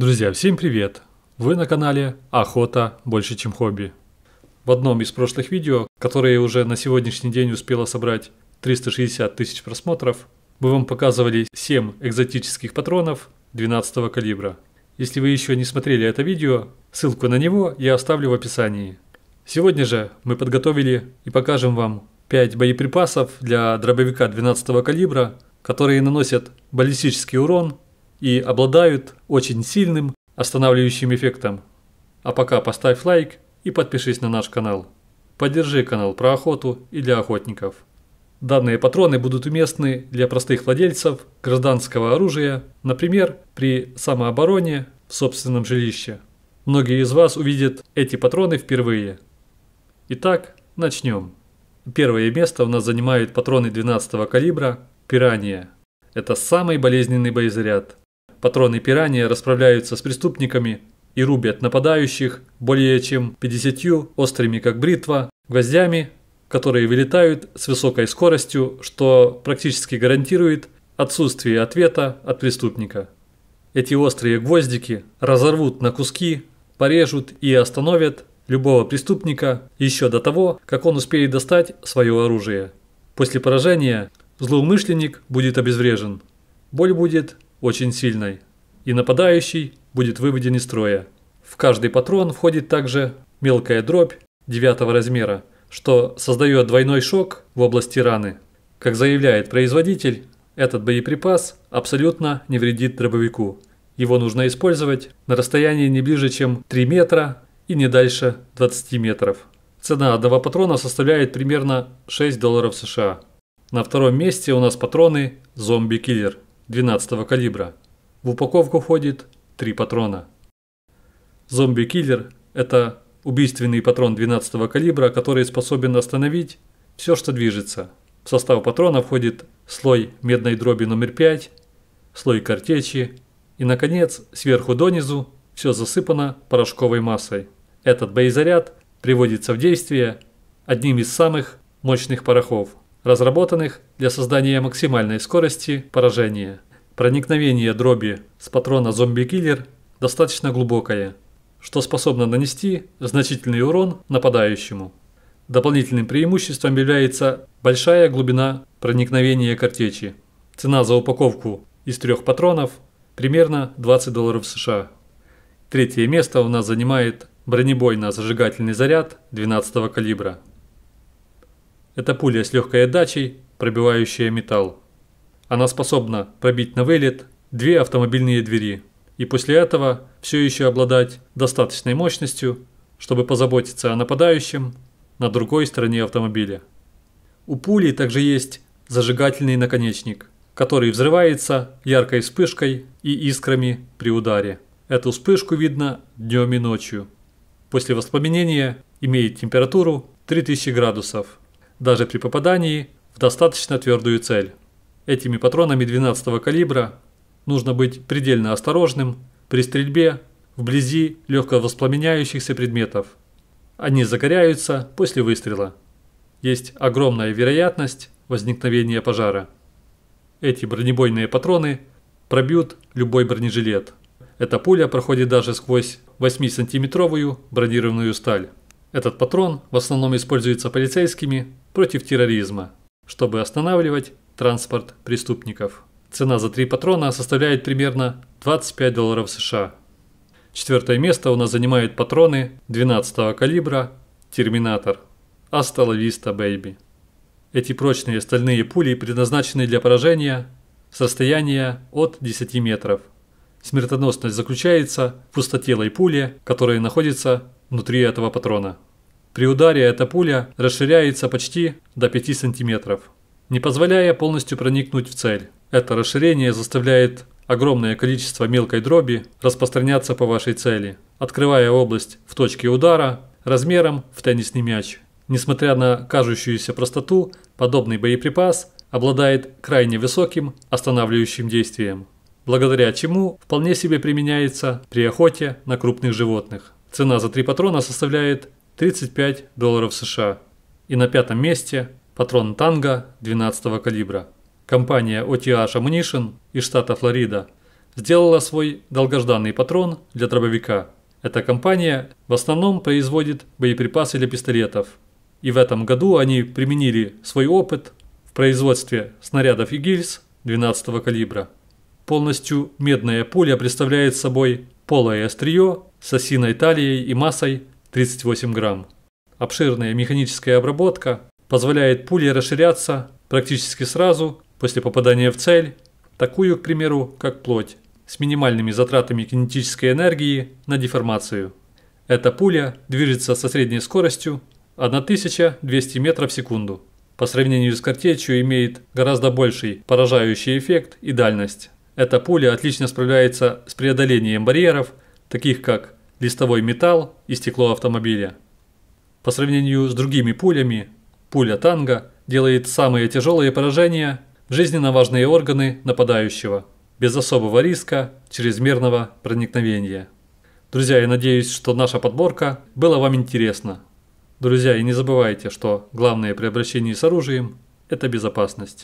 Друзья, всем привет! Вы на канале Охота больше чем хобби. В одном из прошлых видео, которое уже на сегодняшний день успело собрать 360 тысяч просмотров, мы вам показывали 7 экзотических патронов 12 калибра. Если вы еще не смотрели это видео, ссылку на него я оставлю в описании. Сегодня же мы подготовили и покажем вам 5 боеприпасов для дробовика 12 калибра, которые наносят баллистический урон и обладают очень сильным останавливающим эффектом. А пока поставь лайк и подпишись на наш канал. Поддержи канал про охоту и для охотников. Данные патроны будут уместны для простых владельцев гражданского оружия, например, при самообороне в собственном жилище. Многие из вас увидят эти патроны впервые. Итак, начнем. Первое место у нас занимают патроны 12 калибра «Пирания». Это самый болезненный боезаряд. Патроны пирания расправляются с преступниками и рубят нападающих более чем 50 острыми как бритва гвоздями, которые вылетают с высокой скоростью, что практически гарантирует отсутствие ответа от преступника. Эти острые гвоздики разорвут на куски, порежут и остановят любого преступника еще до того, как он успеет достать свое оружие. После поражения злоумышленник будет обезврежен. Боль будет очень сильной, и нападающий будет выведен из строя. В каждый патрон входит также мелкая дробь девятого размера, что создает двойной шок в области раны. Как заявляет производитель, этот боеприпас абсолютно не вредит дробовику. Его нужно использовать на расстоянии не ближе чем 3 метра и не дальше 20 метров. Цена одного патрона составляет примерно 6 долларов США. На втором месте у нас патроны «Зомби-киллер». 12 калибра. В упаковку входит 3 патрона. Зомби-киллер – это убийственный патрон 12 калибра, который способен остановить все, что движется. В состав патрона входит слой медной дроби номер 5, слой картечи и, наконец, сверху донизу все засыпано порошковой массой. Этот боезаряд приводится в действие одним из самых мощных порохов разработанных для создания максимальной скорости поражения. Проникновение дроби с патрона зомби-киллер достаточно глубокое, что способно нанести значительный урон нападающему. Дополнительным преимуществом является большая глубина проникновения картечи. Цена за упаковку из трех патронов примерно 20 долларов США. Третье место у нас занимает бронебойно-зажигательный заряд 12 калибра. Это пуля с легкой отдачей, пробивающая металл. Она способна пробить на вылет две автомобильные двери и после этого все еще обладать достаточной мощностью, чтобы позаботиться о нападающем на другой стороне автомобиля. У пули также есть зажигательный наконечник, который взрывается яркой вспышкой и искрами при ударе. Эту вспышку видно днем и ночью. После воспламенения имеет температуру 3000 градусов даже при попадании в достаточно твердую цель. Этими патронами 12 калибра нужно быть предельно осторожным при стрельбе вблизи легко воспламеняющихся предметов. Они загоряются после выстрела. Есть огромная вероятность возникновения пожара. Эти бронебойные патроны пробьют любой бронежилет. Эта пуля проходит даже сквозь 8-сантиметровую бронированную сталь. Этот патрон в основном используется полицейскими против терроризма, чтобы останавливать транспорт преступников. Цена за три патрона составляет примерно 25 долларов США. Четвертое место у нас занимает патроны 12 калибра «Терминатор» Асталависта Бэйби. Эти прочные стальные пули предназначены для поражения с расстояния от 10 метров. Смертоносность заключается в пустотелой пуле, которая находится внутри этого патрона. При ударе эта пуля расширяется почти до 5 сантиметров, не позволяя полностью проникнуть в цель. Это расширение заставляет огромное количество мелкой дроби распространяться по вашей цели, открывая область в точке удара размером в теннисный мяч. Несмотря на кажущуюся простоту, подобный боеприпас обладает крайне высоким останавливающим действием, благодаря чему вполне себе применяется при охоте на крупных животных. Цена за три патрона составляет 35 долларов США. И на пятом месте патрон танго 12 калибра. Компания OTH Ammunition из штата Флорида сделала свой долгожданный патрон для дробовика. Эта компания в основном производит боеприпасы для пистолетов. И в этом году они применили свой опыт в производстве снарядов и гильз 12 калибра. Полностью медная пуля представляет собой полое острие с осиной талией и массой 38 грамм. Обширная механическая обработка позволяет пуле расширяться практически сразу после попадания в цель, такую, к примеру, как плоть, с минимальными затратами кинетической энергии на деформацию. Эта пуля движется со средней скоростью 1200 метров в секунду. По сравнению с картечью имеет гораздо больший поражающий эффект и дальность. Эта пуля отлично справляется с преодолением барьеров, таких как листовой металл и стекло автомобиля. По сравнению с другими пулями, пуля танга делает самые тяжелые поражения в жизненно важные органы нападающего, без особого риска чрезмерного проникновения. Друзья, я надеюсь, что наша подборка была вам интересна. Друзья, и не забывайте, что главное при обращении с оружием – это безопасность.